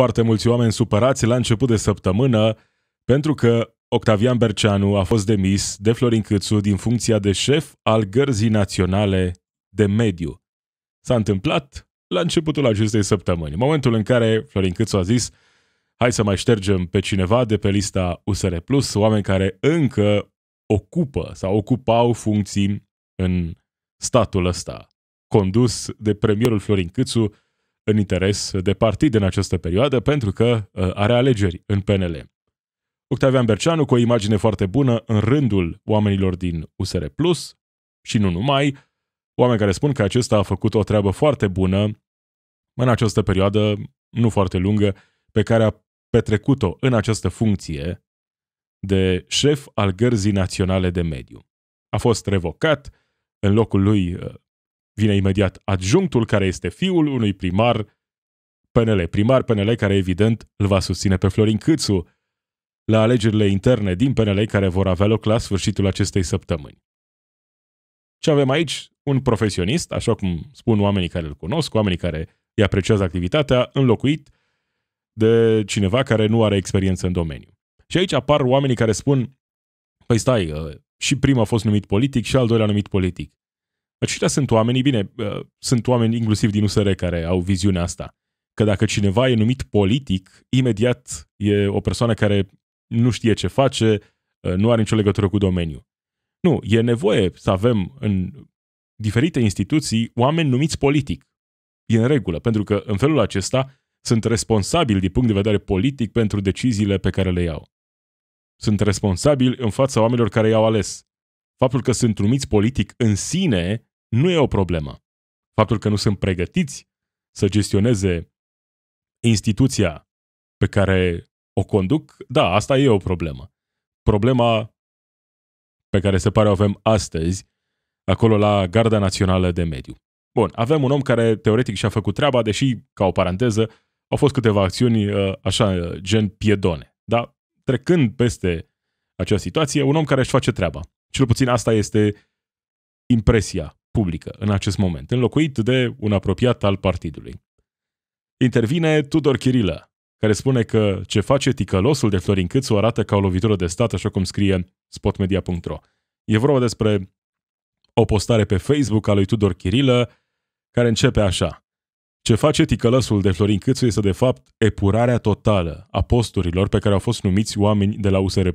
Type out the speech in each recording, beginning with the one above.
foarte mulți oameni supărați la început de săptămână pentru că Octavian Berceanu a fost demis de Florin Câțu din funcția de șef al Gărzii Naționale de Mediu. S-a întâmplat la începutul acestei săptămâni, momentul în care Florin Câțu a zis hai să mai ștergem pe cineva de pe lista USR+, Plus, oameni care încă ocupă sau ocupau funcții în statul ăsta, condus de premierul Florin Câțu, în interes de partid în această perioadă pentru că uh, are alegeri în PNL. Octavian Berceanu cu o imagine foarte bună în rândul oamenilor din USR Plus și nu numai, oameni care spun că acesta a făcut o treabă foarte bună în această perioadă nu foarte lungă pe care a petrecut-o în această funcție de șef al Gărzii Naționale de Mediu. A fost revocat, în locul lui uh, vine imediat adjunctul care este fiul unui primar PNL. Primar PNL care evident îl va susține pe Florin Câțu la alegerile interne din PNL care vor avea loc la sfârșitul acestei săptămâni. Ce avem aici? Un profesionist, așa cum spun oamenii care îl cunosc, oamenii care îi apreciază activitatea, înlocuit de cineva care nu are experiență în domeniu. Și aici apar oamenii care spun, păi stai, uh, și primul a fost numit politic și al doilea numit politic. Aceștia sunt oamenii, bine, uh, sunt oameni inclusiv din USR care au viziunea asta. Că dacă cineva e numit politic, imediat e o persoană care nu știe ce face, uh, nu are nicio legătură cu domeniul. Nu, e nevoie să avem în diferite instituții oameni numiți politic. E în regulă, pentru că în felul acesta sunt responsabili din punct de vedere politic pentru deciziile pe care le iau. Sunt responsabili în fața oamenilor care i-au ales. Faptul că sunt numiți politic în sine nu e o problemă. Faptul că nu sunt pregătiți să gestioneze instituția pe care o conduc, da, asta e o problemă. Problema pe care se pare o avem astăzi, acolo la Garda Națională de Mediu. Bun, avem un om care teoretic și-a făcut treaba, deși, ca o paranteză, au fost câteva acțiuni uh, așa, gen piedone. Dar trecând peste acea situație, un om care își face treaba. Cel puțin asta este impresia publică în acest moment, înlocuit de un apropiat al partidului. Intervine Tudor Chirilă, care spune că ce face ticălosul de Florin Câțu arată ca o lovitură de stat, așa cum scrie spotmedia.ro. E vorba despre o postare pe Facebook a lui Tudor Chirilă, care începe așa. Ce face ticălăsul de Florin Câțu este de fapt epurarea totală a posturilor pe care au fost numiți oameni de la USR+.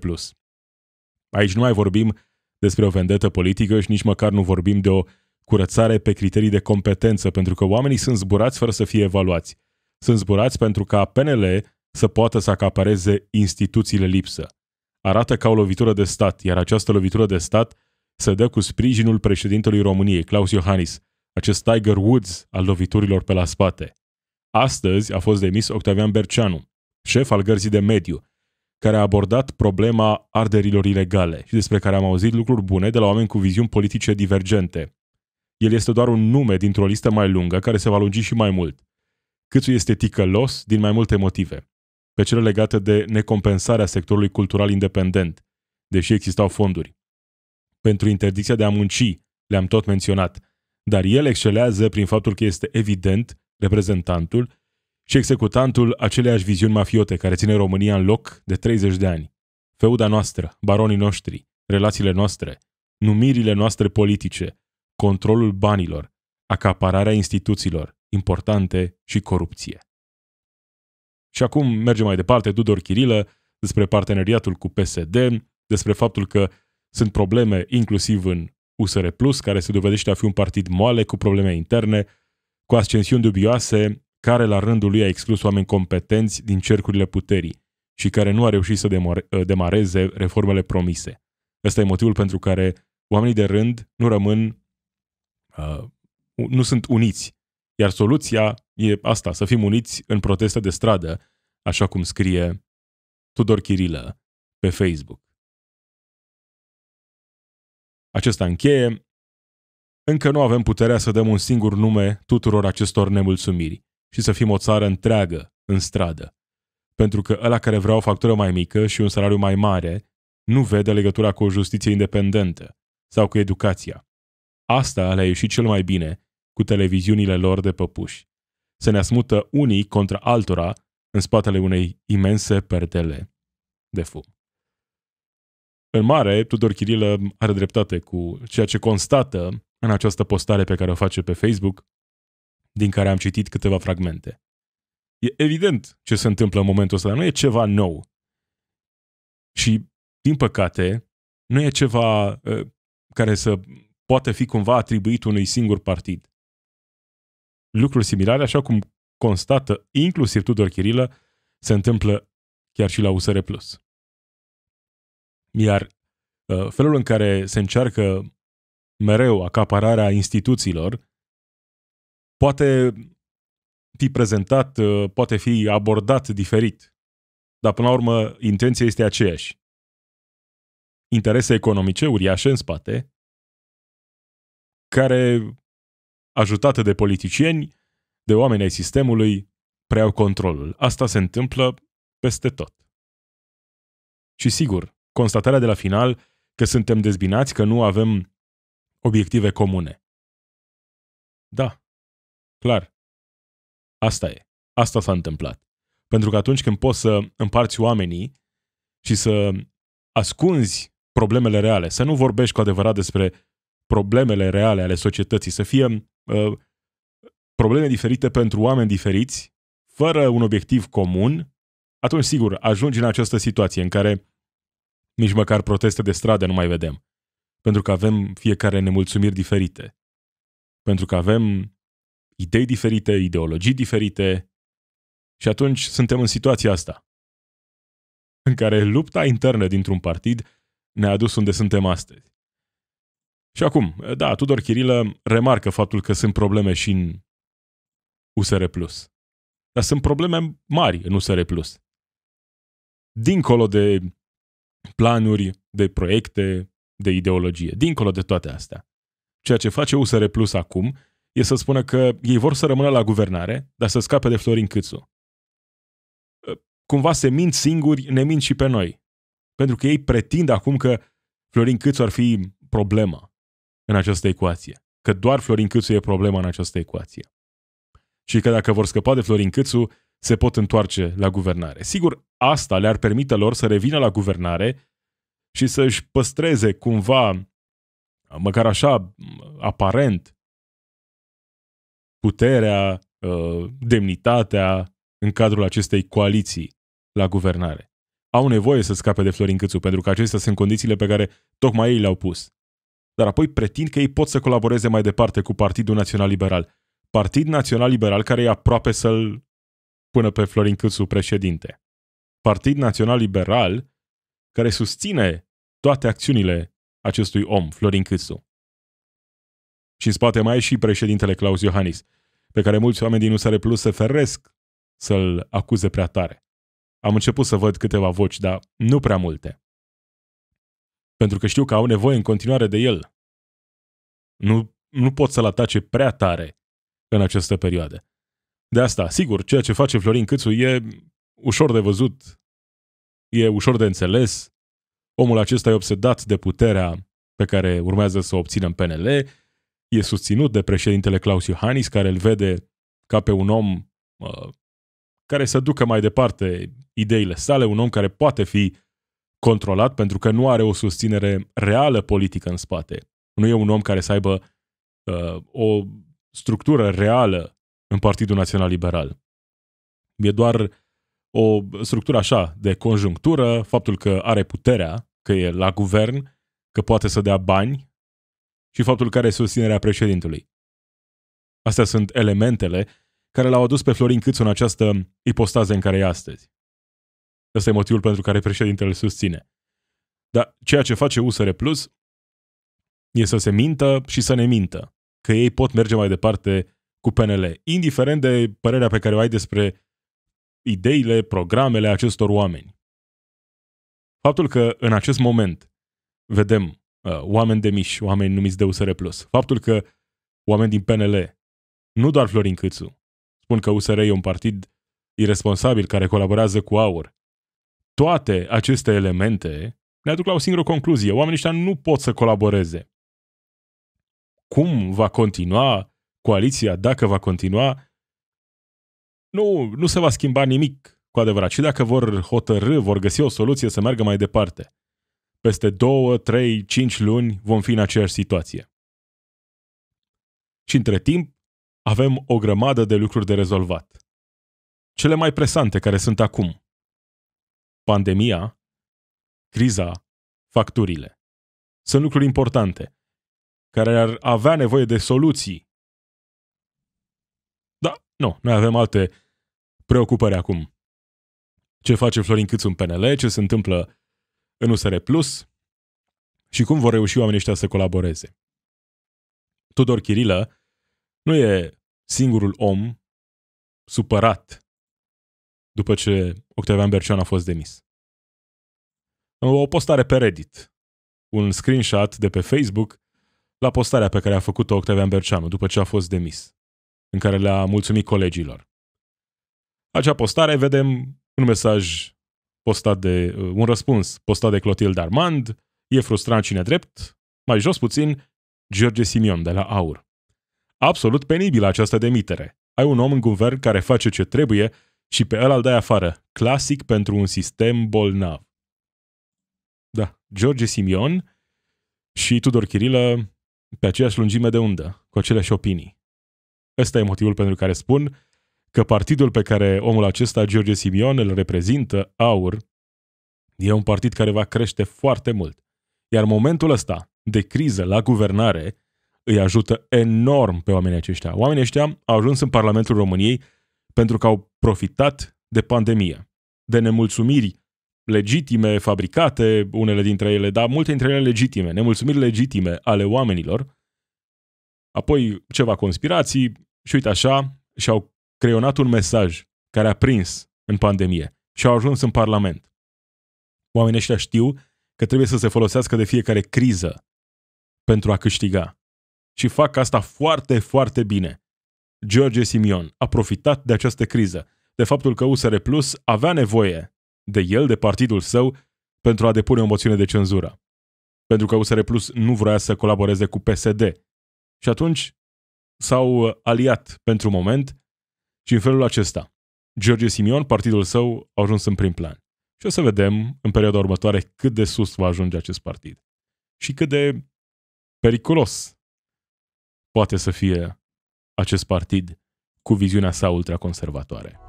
Aici nu mai vorbim despre o vendetă politică și nici măcar nu vorbim de o curățare pe criterii de competență, pentru că oamenii sunt zburați fără să fie evaluați. Sunt zburați pentru ca PNL să poată să acapareze instituțiile lipsă. Arată ca o lovitură de stat, iar această lovitură de stat se dă cu sprijinul președintelui României, Claus Iohannis, acest Tiger Woods al loviturilor pe la spate. Astăzi a fost demis Octavian Berceanu, șef al gărzii de mediu, care a abordat problema arderilor ilegale și despre care am auzit lucruri bune de la oameni cu viziuni politice divergente. El este doar un nume dintr-o listă mai lungă care se va lungi și mai mult. Câțu este ticălos din mai multe motive. Pe cele legate de necompensarea sectorului cultural independent, deși existau fonduri. Pentru interdicția de a munci, le-am tot menționat, dar el excelează prin faptul că este evident reprezentantul și executantul aceleiași viziuni mafiote care ține România în loc de 30 de ani. Feuda noastră, baronii noștri, relațiile noastre, numirile noastre politice, controlul banilor, acapararea instituțiilor importante și corupție. Și acum mergem mai departe, Tudor Chirilă, despre parteneriatul cu PSD, despre faptul că sunt probleme inclusiv în USR Plus, care se dovedește a fi un partid moale cu probleme interne, cu ascensiuni dubioase, care la rândul lui a exclus oameni competenți din cercurile puterii și care nu a reușit să ă, demareze reformele promise. Ăsta e motivul pentru care oamenii de rând nu rămân Uh, nu sunt uniți. Iar soluția e asta, să fim uniți în proteste de stradă, așa cum scrie Tudor Chirilă pe Facebook. Acesta încheie. Încă nu avem puterea să dăm un singur nume tuturor acestor nemulțumiri și să fim o țară întreagă, în stradă. Pentru că ăla care vrea o factură mai mică și un salariu mai mare nu vede legătura cu o justiție independentă sau cu educația. Asta le-a ieșit cel mai bine cu televiziunile lor de păpuși. Se ne asmută unii contra altora în spatele unei imense perdele de fum. În mare, Tudor Chirilă are dreptate cu ceea ce constată în această postare pe care o face pe Facebook, din care am citit câteva fragmente. E evident ce se întâmplă în momentul ăsta, nu e ceva nou. Și, din păcate, nu e ceva uh, care să poate fi cumva atribuit unui singur partid. Lucruri similare, așa cum constată inclusiv Tudor Chirilă, se întâmplă chiar și la USR+. Iar uh, felul în care se încearcă mereu acapararea instituțiilor poate fi prezentat, uh, poate fi abordat diferit. Dar până la urmă, intenția este aceeași. Interese economice uriașe în spate, care, ajutate de politicieni, de oameni ai sistemului, preiau controlul. Asta se întâmplă peste tot. Și sigur, constatarea de la final că suntem dezbinați, că nu avem obiective comune. Da, clar. Asta e. Asta s-a întâmplat. Pentru că atunci când poți să împarți oamenii și să ascunzi problemele reale, să nu vorbești cu adevărat despre problemele reale ale societății, să fie uh, probleme diferite pentru oameni diferiți, fără un obiectiv comun, atunci, sigur, ajungi în această situație în care nici măcar proteste de stradă nu mai vedem. Pentru că avem fiecare nemulțumiri diferite. Pentru că avem idei diferite, ideologii diferite și atunci suntem în situația asta, în care lupta internă dintr-un partid ne-a adus unde suntem astăzi. Și acum, da, Tudor Chirilă remarcă faptul că sunt probleme și în USR+. Dar sunt probleme mari în USR+. Dincolo de planuri, de proiecte, de ideologie, dincolo de toate astea. Ceea ce face USR Plus acum e să spună că ei vor să rămână la guvernare, dar să scape de Florin Câțu. Cumva se mint singuri, ne mint și pe noi. Pentru că ei pretind acum că Florin Câțu ar fi problema în această ecuație. Că doar Florin Câțu e problema în această ecuație. Și că dacă vor scăpa de Florin Câțu, se pot întoarce la guvernare. Sigur, asta le-ar permite lor să revină la guvernare și să-și păstreze cumva, măcar așa, aparent, puterea, uh, demnitatea în cadrul acestei coaliții la guvernare. Au nevoie să scape de Florin Câțu, pentru că acestea sunt condițiile pe care tocmai ei le-au pus dar apoi pretind că ei pot să colaboreze mai departe cu Partidul Național Liberal. Partid Național Liberal care e aproape să-l pună pe Florin Câțu președinte. Partid Național Liberal care susține toate acțiunile acestui om, Florin Câțu. Și în spate mai e și președintele Claus Iohannis, pe care mulți oameni din USR Plus se feresc să-l acuze prea tare. Am început să văd câteva voci, dar nu prea multe pentru că știu că au nevoie în continuare de el. Nu, nu pot să-l atace prea tare în această perioadă. De asta, sigur, ceea ce face Florin Câțu e ușor de văzut, e ușor de înțeles. Omul acesta e obsedat de puterea pe care urmează să o obțină în PNL, e susținut de președintele Claus Iohannis, care îl vede ca pe un om uh, care să ducă mai departe ideile sale, un om care poate fi controlat pentru că nu are o susținere reală politică în spate. Nu e un om care să aibă uh, o structură reală în Partidul Național Liberal. E doar o structură așa de conjunctură, faptul că are puterea, că e la guvern, că poate să dea bani și faptul că are susținerea președintelui. Astea sunt elementele care l-au adus pe Florin Câțu în această ipostază în care e astăzi. Ăsta e motivul pentru care președintele îl susține. Dar ceea ce face USR Plus e să se mintă și să ne mintă, că ei pot merge mai departe cu PNL, indiferent de părerea pe care o ai despre ideile, programele acestor oameni. Faptul că în acest moment vedem uh, oameni de miși, oameni numiți de USR+, faptul că oameni din PNL, nu doar Florin Câțu, spun că USR e un partid irresponsabil care colaborează cu AUR, toate aceste elemente ne aduc la o singură concluzie. Oamenii ăștia nu pot să colaboreze. Cum va continua coaliția, dacă va continua, nu, nu se va schimba nimic cu adevărat. Și dacă vor hotărâ, vor găsi o soluție să meargă mai departe. Peste două, trei, cinci luni vom fi în aceeași situație. Și între timp avem o grămadă de lucruri de rezolvat. Cele mai presante care sunt acum – pandemia, criza, facturile. Sunt lucruri importante care ar avea nevoie de soluții. Da, nu, noi avem alte preocupări acum. Ce face Florin Câțu în PNL, ce se întâmplă în USR Plus și cum vor reuși oamenii ăștia să colaboreze. Tudor Chirilă nu e singurul om supărat după ce Octavian Bercean a fost demis. O postare pe Reddit, un screenshot de pe Facebook la postarea pe care a făcut-o Octavian Berceanu după ce a fost demis, în care le-a mulțumit colegilor. Acea postare vedem un mesaj postat de, uh, un răspuns postat de Clotilde Armand, e frustrant cine drept, mai jos puțin, George Simion de la AUR. Absolut penibilă această demitere. Ai un om în guvern care face ce trebuie și pe ăla îl dai afară. Clasic pentru un sistem bolnav. Da, George Simion și Tudor Chirilă pe aceeași lungime de undă, cu aceleași opinii. Ăsta e motivul pentru care spun că partidul pe care omul acesta, George Simion, îl reprezintă, AUR, e un partid care va crește foarte mult. Iar momentul ăsta de criză la guvernare îi ajută enorm pe oamenii aceștia. Oamenii ăștia au ajuns în Parlamentul României pentru că au profitat de pandemie, de nemulțumiri legitime, fabricate, unele dintre ele, dar multe dintre ele legitime, nemulțumiri legitime ale oamenilor, apoi ceva conspirații și uite așa, și-au creionat un mesaj care a prins în pandemie și au ajuns în Parlament. Oamenii ăștia știu că trebuie să se folosească de fiecare criză pentru a câștiga. Și fac asta foarte, foarte bine. George Simion a profitat de această criză, de faptul că USR Plus avea nevoie de el, de partidul său, pentru a depune o moțiune de cenzură. Pentru că USR Plus nu vrea să colaboreze cu PSD. Și atunci s-au uh, aliat pentru moment și în felul acesta. George Simion, partidul său, a ajuns în prim plan. Și o să vedem în perioada următoare cât de sus va ajunge acest partid și cât de periculos poate să fie acest partid cu viziunea sa ultraconservatoare.